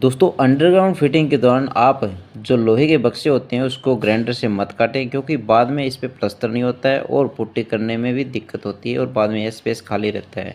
दोस्तों underground fitting के दौरान आप जो लोहे के बक्से होते हैं उसको ग्राइंडर से मत काटें क्योंकि बाद में इस पर प्लस्तर नहीं होता है और पुट्टी करने में भी दिक्कत होती है और बाद में यह स्पेस खाली रहता है